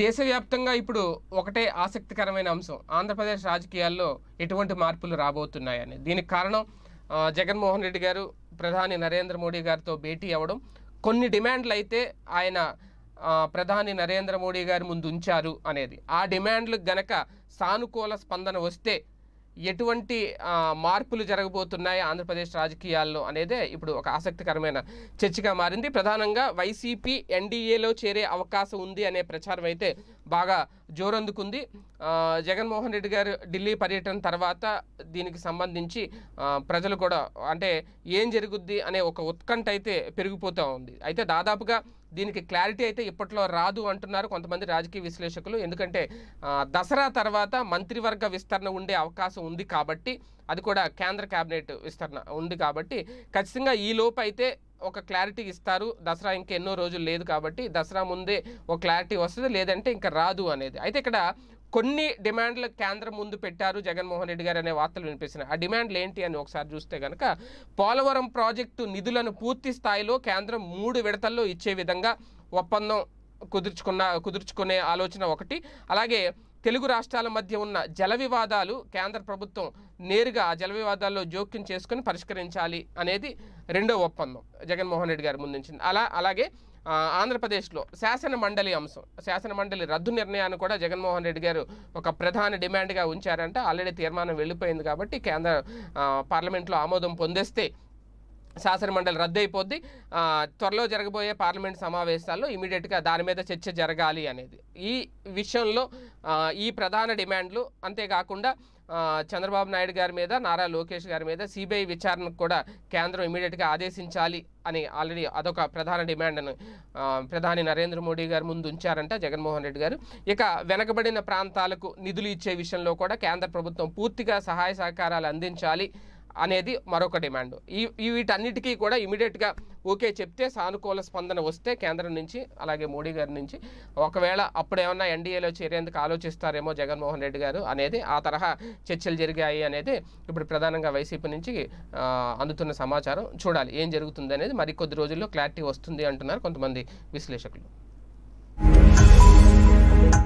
దేశవ్యాప్తంగా ఇప్పుడు ఒకటే ఆసక్తికరమైన అంశం ఆంధ్రప్రదేశ్ రాజకీయాల్లో ఎటువంటి మార్పులు రాబోతున్నాయని దీనికి కారణం జగన్మోహన్ రెడ్డి గారు ప్రధాని నరేంద్ర మోడీ గారితో భేటీ అవ్వడం కొన్ని డిమాండ్లు అయితే ఆయన ప్రధాని నరేంద్ర మోడీ గారి ముందు ఉంచారు అనేది ఆ డిమాండ్లు గనక సానుకూల స్పందన వస్తే ఎటువంటి మార్పులు జరగబోతున్నాయి ఆంధ్రప్రదేశ్ రాజకీయాల్లో అనేదే ఇప్పుడు ఒక ఆసక్తికరమైన చర్చగా మారింది ప్రధానంగా వైసీపీ ఎన్డీఏలో చేరే అవకాశం ఉంది అనే ప్రచారం అయితే బాగా జోరందుకుంది జగన్మోహన్ రెడ్డి గారు ఢిల్లీ పర్యటన తర్వాత దీనికి సంబంధించి ప్రజలు కూడా అంటే ఏం జరుగుద్ది అనే ఒక ఉత్కంఠ అయితే పెరిగిపోతూ ఉంది అయితే దాదాపుగా దీనికి క్లారిటీ అయితే ఇప్పట్లో రాదు అంటున్నారు కొంతమంది రాజకీయ విశ్లేషకులు ఎందుకంటే దసరా తర్వాత మంత్రివర్గ విస్తరణ ఉండే అవకాశం ఉంది కాబట్టి అది కూడా కేంద్ర కేబినెట్ విస్తరణ ఉంది కాబట్టి ఖచ్చితంగా ఈ లోపు అయితే ఒక క్లారిటీ ఇస్తారు దసరా ఇంకా ఎన్నో రోజులు లేదు కాబట్టి దసరా ముందే ఒక క్లారిటీ వస్తుంది లేదంటే ఇంకా రాదు అనేది అయితే ఇక్కడ కొన్ని డిమాండ్లు కేంద్రం ముందు పెట్టారు జగన్మోహన్ రెడ్డి గారు అనే వార్తలు వినిపిస్తున్నాయి ఆ డిమాండ్లు ఏంటి అని ఒకసారి చూస్తే కనుక పోలవరం ప్రాజెక్టు నిధులను పూర్తి స్థాయిలో కేంద్రం మూడు విడతల్లో ఇచ్చే విధంగా ఒప్పందం కుదుర్చుకున్న కుదుర్చుకునే ఆలోచన ఒకటి అలాగే తెలుగు రాష్ట్రాల మధ్య ఉన్న జల వివాదాలు కేంద్ర ప్రభుత్వం నేరుగా ఆ జల వివాదాల్లో జోక్యం చేసుకుని పరిష్కరించాలి అనేది రెండో ఒప్పందం జగన్మోహన్ రెడ్డి గారు ముందుంచింది అలా అలాగే ఆంధ్రప్రదేశ్లో శాసన మండలి అంశం శాసన మండలి రద్దు నిర్ణయాన్ని కూడా జగన్మోహన్ రెడ్డి గారు ఒక ప్రధాన డిమాండ్గా ఉంచారంటే ఆల్రెడీ తీర్మానం వెళ్ళిపోయింది కాబట్టి కేంద్ర పార్లమెంట్లో ఆమోదం పొందేస్తే శాసనమండలి రద్దయిపోద్ది త్వరలో జరగబోయే పార్లమెంట్ సమావేశాల్లో ఇమీడియట్గా దాని మీద చర్చ జరగాలి అనేది ఈ విషయంలో ఈ ప్రధాన డిమాండ్లు అంతేకాకుండా చంద్రబాబు నాయుడు గారి మీద నారా లోకేష్ గారి మీద సిబిఐ విచారణకు కూడా కేంద్రం ఇమీడియట్గా ఆదేశించాలి అని ఆల్రెడీ అదొక ప్రధాన డిమాండ్ను ప్రధాని నరేంద్ర మోడీ గారు ముందు ఉంచారంట జగన్మోహన్ రెడ్డి గారు ఇక వెనకబడిన ప్రాంతాలకు నిధులు ఇచ్చే విషయంలో కూడా కేంద్ర ప్రభుత్వం పూర్తిగా సహాయ సహకారాలు అందించాలి అనేది మరొక డిమాండ్ ఈ వీటన్నిటికీ కూడా ఇమీడియట్గా ఓకే చెప్తే సానుకూల స్పందన వస్తే కేంద్రం నుంచి అలాగే మోడీ గారి నుంచి ఒకవేళ అప్పుడు ఎన్డీఏలో చేరేందుకు ఆలోచిస్తారేమో జగన్మోహన్ రెడ్డి గారు అనేది ఆ తరహా చర్చలు జరిగాయి అనేది ఇప్పుడు ప్రధానంగా వైసీపీ నుంచి అందుతున్న సమాచారం చూడాలి ఏం జరుగుతుంది అనేది మరికొద్ది రోజుల్లో క్లారిటీ వస్తుంది అంటున్నారు కొంతమంది విశ్లేషకులు